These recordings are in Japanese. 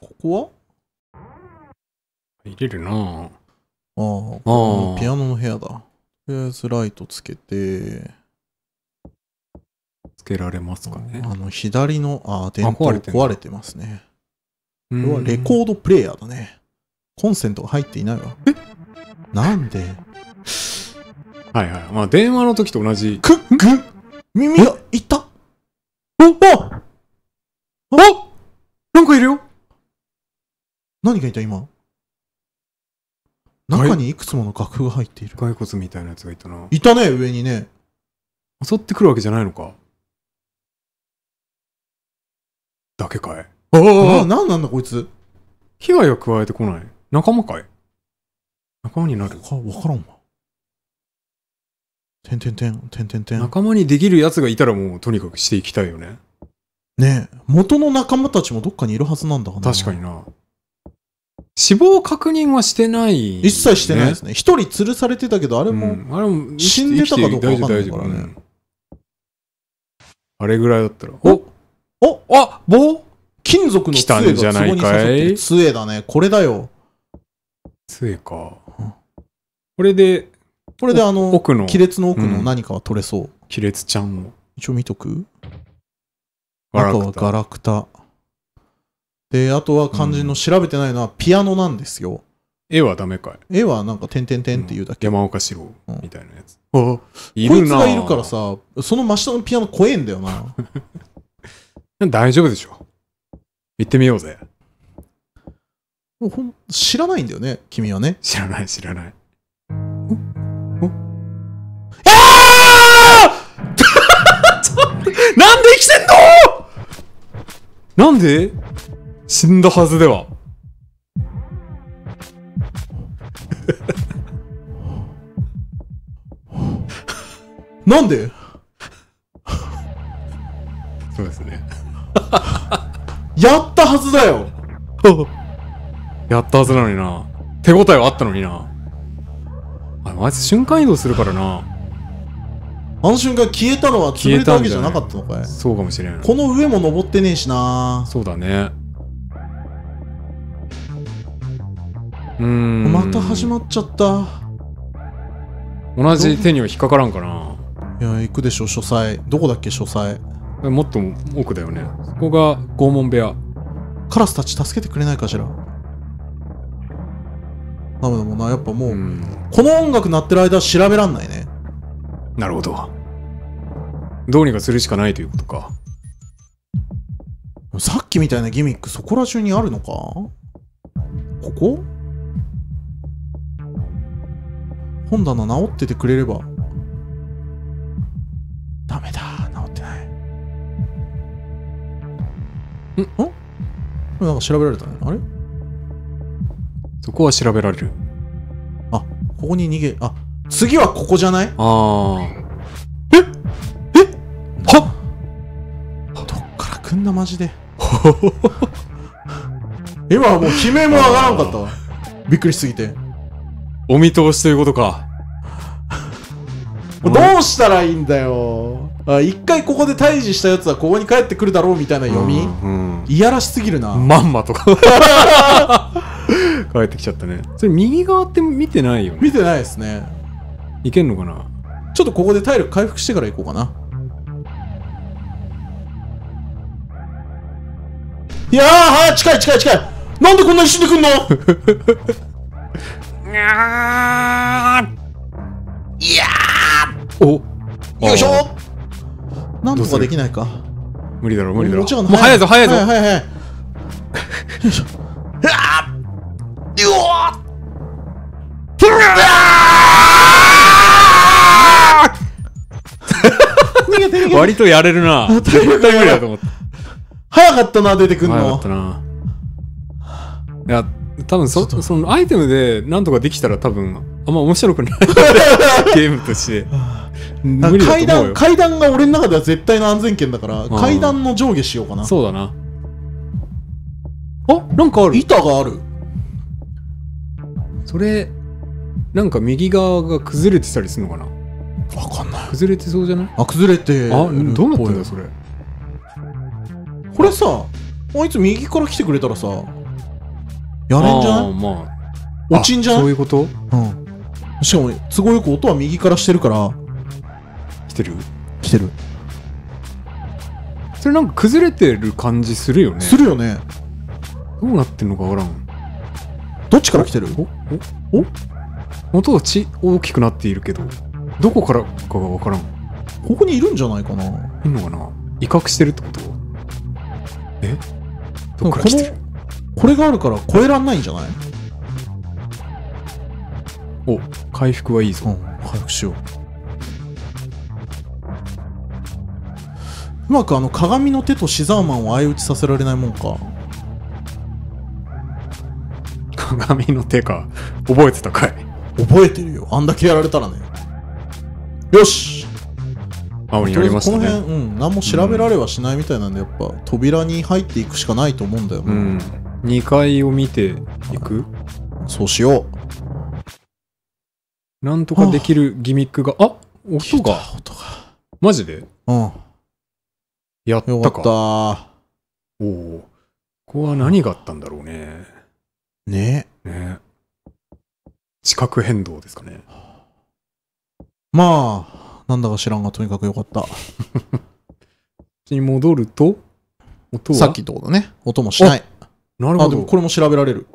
ここは入れるなぁ。ああ、こピアノの部屋だ。とりあえずライトつけて。つけられますかね。あの、左の、あ、あ、電灯壊れてますね。これはレコードプレイヤーだね。コンセントが入っていないわ。えなんではいはい。まあ、電話の時と同じ。くっくっ耳がいったおおあなんかいるよ何がいた今中にいくつもの譜が入っている骸骨みたいなやつがいたないたね上にね襲ってくるわけじゃないのかだけかいああ何なんだこいつ被害は加えてこない仲間かい仲間になるか分からんわてんてんてんてんてんてん仲間にできるやつがいたらもうとにかくしていきたいよねねえ元の仲間たちもどっかにいるはずなんだな確かにな死亡確認はしてない、一切してないですね。一、人吊るされてたけど、あれも、あれも死んでたかどうか分かんないからね。あれぐらいだったら。おおあ棒金属の杖が壺に刺さってる。杖だね。これだよ。杖か。これで、これであの、奥の亀裂の奥の何かは取れそう。亀裂ちゃんを。一応見とくあとはガラクタ。で、あとは漢字の調べてないのはピアノなんですよ。絵はダメかい。絵はなんか、てんてんてんって言うだけ。山岡四郎みたいなやつ。ああ、いるなこいつがいるからさ、その真下のピアノ怖えんだよな。大丈夫でしょ。行ってみようぜ。ほん知らないんだよね、君はね。知らない、知らない。なんで生きてんのなんで死んだはずでは。なんでそうですね。やったはずだよやったはずなのにな。手応えはあったのにな。ああいつ瞬間移動するからな。あの瞬間消えたのは消えたわけじゃなかったのかいそうかもしれん。この上も登ってねえしな。そうだね。うんまた始まっちゃった同じ手には引っかからんかないや行くでしょ書斎どこだっけ書斎もっと奥だよねそこが拷問部屋カラスたち助けてくれないかしらダメだもんなやっぱもうこの音楽鳴ってる間調べらんないねなるほどどうにかするしかないということかさっきみたいなギミックそこら中にあるのかここ本棚直っててくれればダメだ直ってないんんなんか調べられたねあれそこは調べられるあここに逃げあ次はここじゃないああええっはどからくんなマジで 今はもう悲鳴も上がらんかったわびっくりしすぎてお見通しということか。どうしたらいいんだよ。あ一回ここで退治したやつはここに帰ってくるだろうみたいな読み、うんうん、いやらしすぎるな。まんまとか。帰ってきちゃったね。それ右側って見てないよね。見てないですね。いけんのかなちょっとここで体力回復してから行こうかな。いやー、近い近い近いなんでこんなに死んでくんのいやおよいしょなんとかできないか。無理だろ、無理だろ。もう早いぞ、早いぞ。早い早い早い。よいしょ。うわっ割とやれるな。絶対無理だと思った。早かったな、出てくんの。早かったな。や多分そそのアイテムで何とかできたら多分あんま面白くない ゲームとして階段階段が俺の中では絶対の安全圏だから階段の上下しようかなそうだなあなんかある板があるそれなんか右側が崩れてたりするのかなわかんない崩れてそうじゃないあ崩れてあどうなってんだそれこれさあいつ右から来てくれたらさやれんじゃないまあ落ちんじゃんそういうことうんしかも都合よく音は右からしてるから来てる来てるそれなんか崩れてる感じするよねするよねどうなってんのかわからんどっちから来てるおお音がち大きくなっているけどどこからかがわからんここにいるんじゃないかないるのかな威嚇してるってことえどっから来てるこれがあるから超えらんないんじゃないお回復はいいぞ、うん、回復しよううまくあの鏡の手とシザーマンを相打ちさせられないもんか 鏡の手か覚えてたかい覚えてるよあんだけやられたらねよし青になりましたねこの辺、うん、何も調べられはしないみたいなんでやっぱ扉に入っていくしかないと思うんだよ、ね、うん2階を見ていくそうしよう。なんとかできるギミックが、あ音が。音が。マジでうん。やったか。よかった。おお。ここは何があったんだろうね。ねね地殻変動ですかね。まあ、なんだか知らんが、とにかくよかった。に戻ると、音はさっきってことね。音もしない。なるほど。あ、でもこれも調べられる。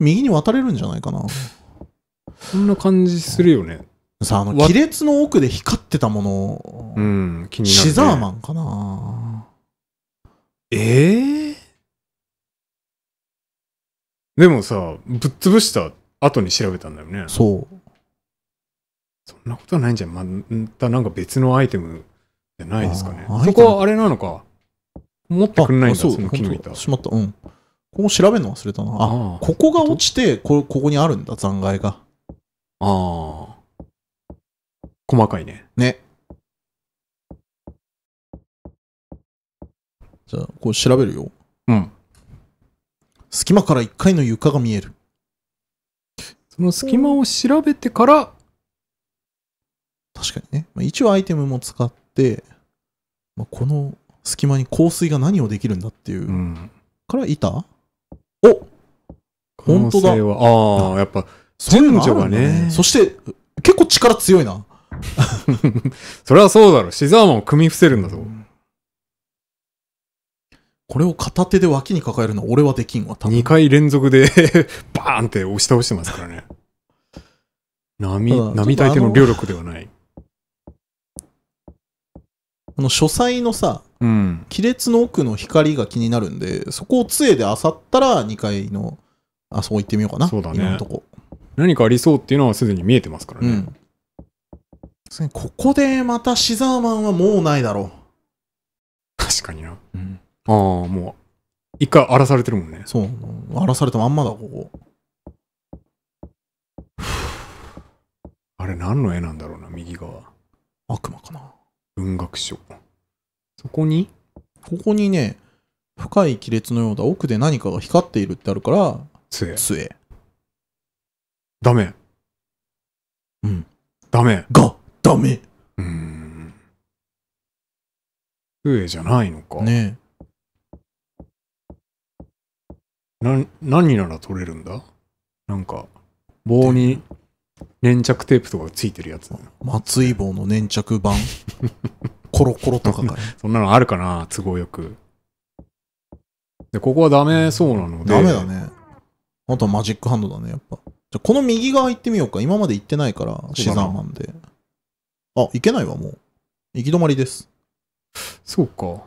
右に渡れるんじゃないかな。そんな感じするよね。さあ、あの、亀裂の奥で光ってたもの、うん、気になる、ね、シザーマンかな。ええー、でもさ、ぶっ潰した後に調べたんだよね。そう。そんなことはないんじゃん。またなんか別のアイテムじゃないですかね。そこはあれなのか。持ってくれないんだ、その木の板。しまった。うん。ここ調べるの忘れたな。あ、あここが落ちてこ、ここにあるんだ、残骸が。ああ。細かいね。ね。じゃあ、これ調べるよ。うん。隙間から1階の床が見える。その隙間を調べてから、確かにね。まあ、一応アイテムも使って、まあ、この隙間に香水が何をできるんだっていう。うん、から板お本当だ。ああ、やっぱ、全部がね。そして、結構力強いな。それはそうだろ。シザーマンを組み伏せるんだぞ。これを片手で脇に抱えるのは俺はできんわ、多分。2回連続で バーンって押し倒してますからね。並、並大抵の両力ではない。あの、書斎のさ、亀裂の奥の光が気になるんで、そこを杖で漁ったら2階の、あそこ行ってみようかな。そうだね。今のとこ。何かありそうっていうのはすでに見えてますからね。うん。ここでまたシザーマンはもうないだろう。確かにな。うん、ああ、もう、一回荒らされてるもんね。そう。荒らされたまんまだ、ここ。あれ何の絵なんだろうな、右側。悪魔かな。文学書。そこに、ここにね、深い亀裂のようだ奥で何かが光っているってあるから、杖。杖。ダメ。うん。ダメ。が、ダメうーん。杖じゃないのか。ねな、何なら取れるんだなんか、棒に粘着テープとかついてるやつ。松井棒の粘着版。コロコロとかか そんなのあるかな、都合よく。で、ここはダメそうなので。ダメだね。あとはマジックハンドだね、やっぱ。じゃこの右側行ってみようか。今まで行ってないから、シザーマンで。あ、行けないわ、もう。行き止まりです。そうか。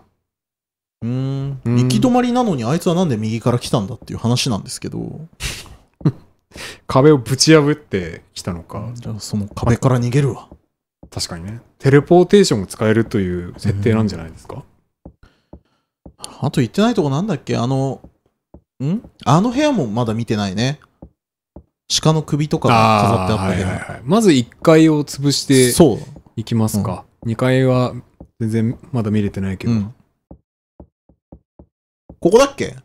うん。行き止まりなのに、あいつはなんで右から来たんだっていう話なんですけど。壁をぶち破ってきたのか。じゃあ、その壁から逃げるわ。確かにね。テレポーテーションを使えるという設定なんじゃないですか、うん、あと言ってないとこなんだっけあの、んあの部屋もまだ見てないね。鹿の首とか飾ってあったけはいはいはい。まず1階を潰していきますか。うん、2階は全然まだ見れてないけど。うん、ここだっけ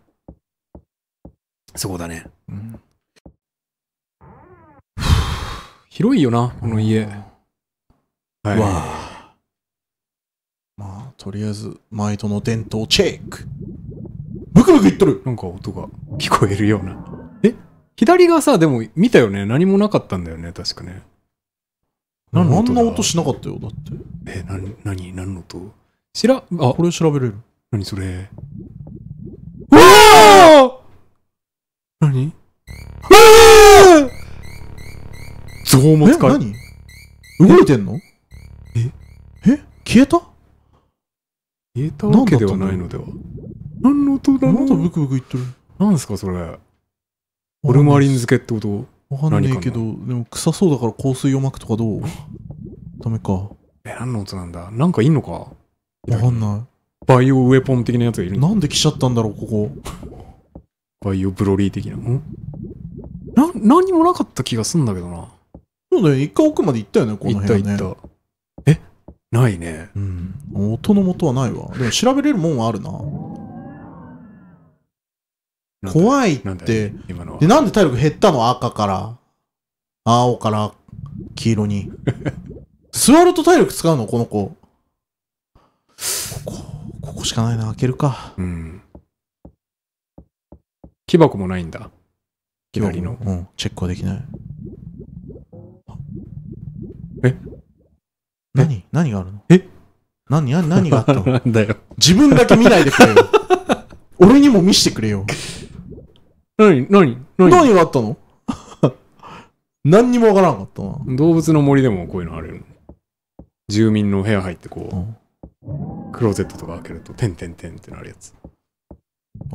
そこだね。うん、広いよな、この家。はい、まあ、とりあえず、毎度の伝統チェックブクブクいっとるなんか音が 聞こえるような。え左がさ、でも見たよね。何もなかったんだよね、確かね。何のあんな音しなかったよ、だって。え、な、なに、何の音しら、あ、これ調べれる。何それ。うわな何うわあゾウも使う。え、何動いてんの消えた消えたわけではないのでは。何の音だろうだブクブク言ってる。何ですかそれ。ホルマリン漬けってことわかんないけど、でも臭そうだから香水をまくとかどうダメか。え、何の音なんだなんかいんのかわかんない。バイオウェポン的なやつがいるなんで来ちゃったんだろう、ここ。バイオブロリー的な。のな、何もなかった気がすんだけどな。そうだよ、一回奥まで行ったよね、この辺、ね。行った行った。えないね。うん。音の元はないわ。でも調べれるもんはあるな。怖いって。今ので、なんで体力減ったの赤から。青から黄色に。座ると体力使うのこの子。ここ、ここしかないな。開けるか。うん。木箱もないんだ。左の。うん。チェックはできない。え何何があるのえ何何があったの なんだよ。自分だけ見ないでくれよ。俺にも見してくれよ。何何何何があったの何にもわからなかったな。動物の森でもこういうのあるよ。住民の部屋入ってこう、クローゼットとか開けると、てんてんてんってなるやつ。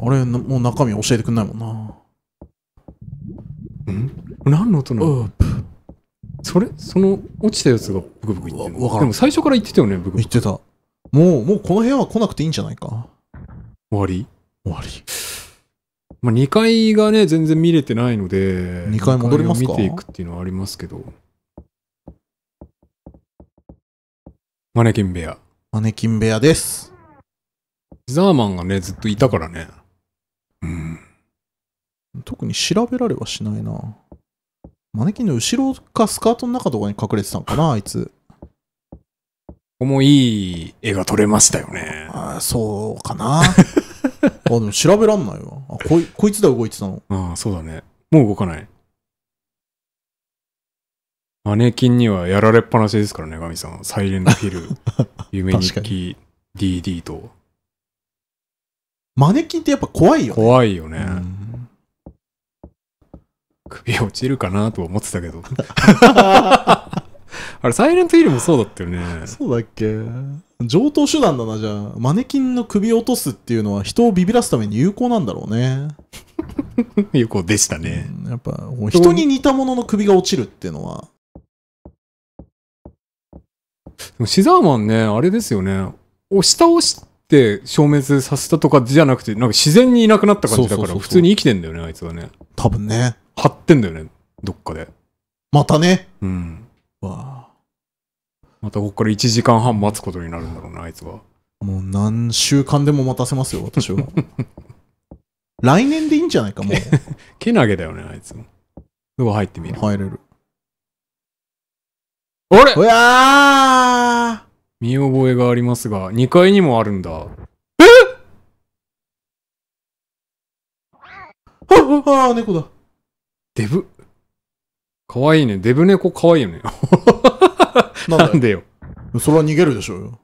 あれ、もう中身教えてくんないもんな。ん何の音なのそれ、その落ちたやつがブクブクいってるわわかる。でも最初から言ってたよね、ブクブ言ってた。もう、もうこの辺は来なくていいんじゃないか。終わり終わり。まあ、2階がね、全然見れてないので、二階戻りますか見ていくっていうのはありますけど。マネキン部屋。マネキン部屋です。ザーマンがね、ずっといたからね。うん。特に調べられはしないな。マネキンの後ろかスカートの中とかに隠れてたのかな、あいつ。ここもいい絵が撮れましたよね。あそうかな。あ、でも調べらんないわ。あ、こい、こいつだ動いてたの。ああ、そうだね。もう動かない。マネキンにはやられっぱなしですからね、ガミさん。サイレントヒル、夢日記、DD と。マネキンってやっぱ怖いよね。怖いよね。うん首落ちるかなと思ってたけど。あれ、サイレントヒルもそうだったよね。そうだっけ上等手段だな、じゃあ。マネキンの首を落とすっていうのは人をビビらすために有効なんだろうね。有効でしたね。うん、やっぱ、人に似たものの首が落ちるっていうのは。シザーマンね、あれですよね。押し倒して消滅させたとかじゃなくて、なんか自然にいなくなった感じだから、普通に生きてんだよね、あいつはね。多分ね。貼ってんだよね、どっかで。またね。うん。わあ。またここから1時間半待つことになるんだろうな、あいつは。もう何週間でも待たせますよ、私は。来年でいいんじゃないか、もう。けなげだよね、あいつも。どこ入ってみる入れる。あれうわー見覚えがありますが、2階にもあるんだ。えっあ、あ、猫だ。デブ。かわいいね。デブ猫かわいいよね。なんでよ。それは逃げるでしょうよ。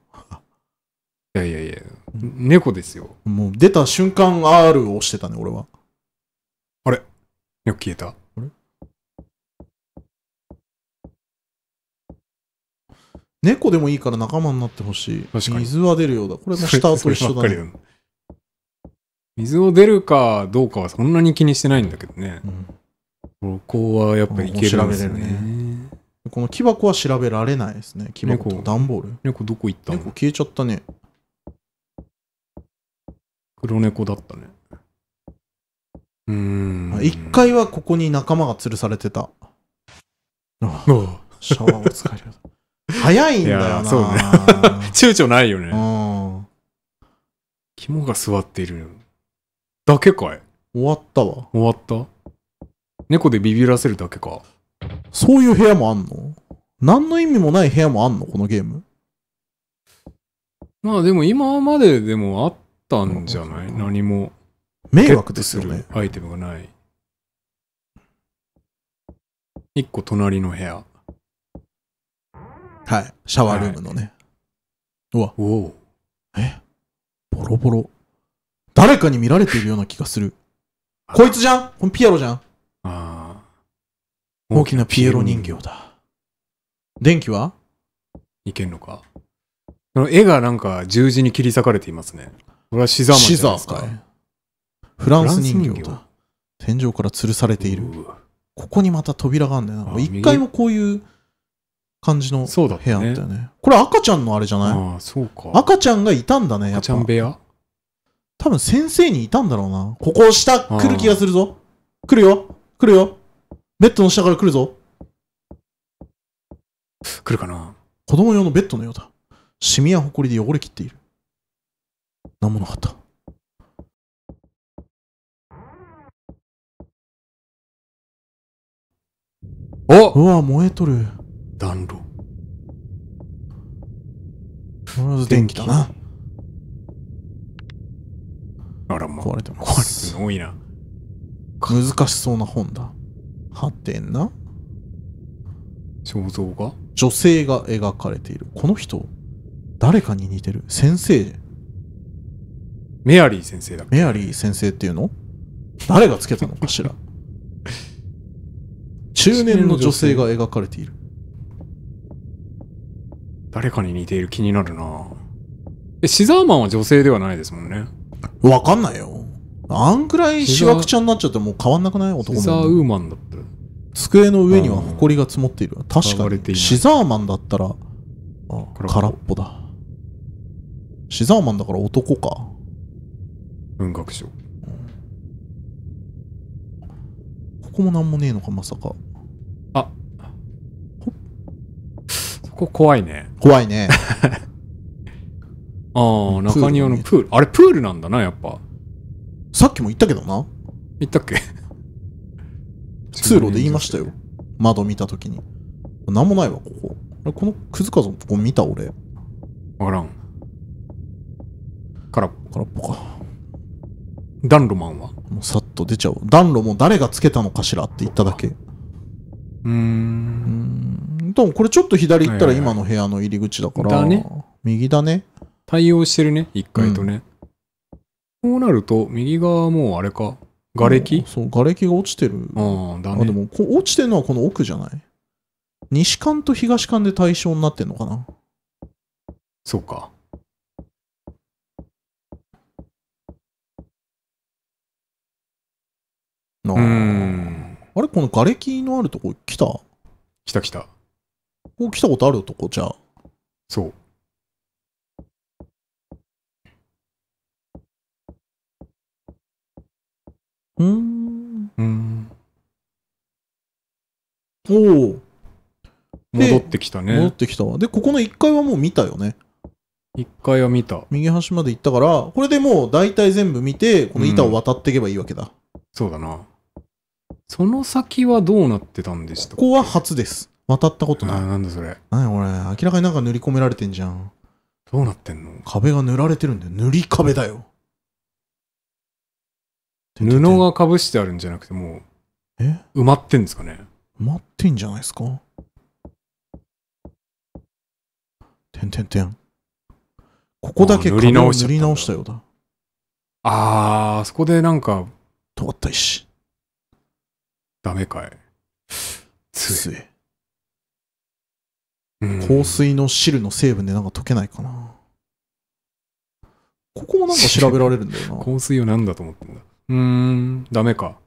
いやいやいや、猫ですよ。もう出た瞬間 R を押してたね、俺は。あれよく消えたあれ猫でもいいから仲間になってほしい。確かに。水は出るようだ。これも下と一緒だね。水を出るかどうかはそんなに気にしてないんだけどね。うんここはやっぱいけるんですねねこの木箱は調べられないですね木箱と段ボール猫どこ行ったの猫消えちゃったね黒猫だったねうん1階はここに仲間が吊るされてた あシャワーを使える早いんだよなそうね 躊躇ないよね肝が座っているだけかい終わったわ終わった猫でビビらせるだけか。そういう部屋もあんの何の意味もない部屋もあんのこのゲーム。まあでも今まででもあったんじゃない何も。迷惑ですよね。アイテムがない。一個隣の部屋。はい。シャワールームのね。はい、うわ。おお。えボロボロ。誰かに見られているような気がする。こいつじゃんこのピアロじゃん大きなピエロ人形だ。電気はいけんのか。あの絵がなんか十字に切り裂かれていますね。これはシザーマンシザかい。フランス人形だ。天井から吊るされている。ここにまた扉があるんだよな。一階もこういう感じの部屋あったよね。ねこれ赤ちゃんのあれじゃないあそうか。赤ちゃんがいたんだね、赤ちゃん部屋多分先生にいたんだろうな。ここ下来る気がするぞ。来るよ。来るよ。ベッドの下から来るぞ。来るかな子供用のベッドのようだ。シミやホコリで汚れきっている。何もなかった。おうわ、燃えとる。暖炉。電気だな。あら、まあ、壊れてます。壊れいな。難しそうな本だ。はてな肖像画女性が描かれているこの人誰かに似てる先生メアリー先生だメアリー先生っていうの誰がつけたのかしら 中年の女性が描かれている誰かに似ている気になるなえシザーマンは女性ではないですもんねわかんないよあんくらいしわくちゃになっちゃってもう変わんなくない男のシザーウーマンだっ机の上には埃が積もっている確かにシザーマンだったら空っぽだシザーマンだから男か文学賞、ここも何もねえのかまさかあそこ怖いね怖いね ああ中庭のプール、あれプールなんだなやっぱさっきも言ったけどな言ったっけ通路で言いましたよ。窓見たときに。なんもないわ、ここ。あこのくずかぞここ見た俺。わからん。空っぽ。空っぽか。暖炉マンはもうさっと出ちゃう。暖炉も誰がつけたのかしらって言っただけ。うーん。う分もこれちょっと左行ったら今の部屋の入り口だから。だね。右だね。対応してるね、1階とね。うん、こうなると、右側もうあれか。瓦礫そう瓦礫が落ちてるあ、ね、あでもこ落ちてるのはこの奥じゃない西館と東館で対象になってんのかなそうかなああれこの瓦礫のあるとこ来た来た来たこ来たことあるとこじゃあそううん。うん。おお。戻ってきたね。戻ってきたわ。で、ここの1階はもう見たよね。1階は見た。右端まで行ったから、これでもう大体全部見て、この板を渡っていけばいいわけだ。うん、そうだな。その先はどうなってたんでしたここは初です。渡ったことない。なんだそれ。何これ。明らかになんか塗り込められてんじゃん。どうなってんの壁が塗られてるんだよ。塗り壁だよ。布がかぶしてあるんじゃなくてもうえ埋まってんですかね埋まってんじゃないですかてんてんてんここだけ塗り直し塗り直したようだあーそこでなんか尖った石ダメかいつえ香水の汁の成分でなんか溶けないかなここもなんか調べられるんだよな。香水は何だと思ってんだうーん、ダメか。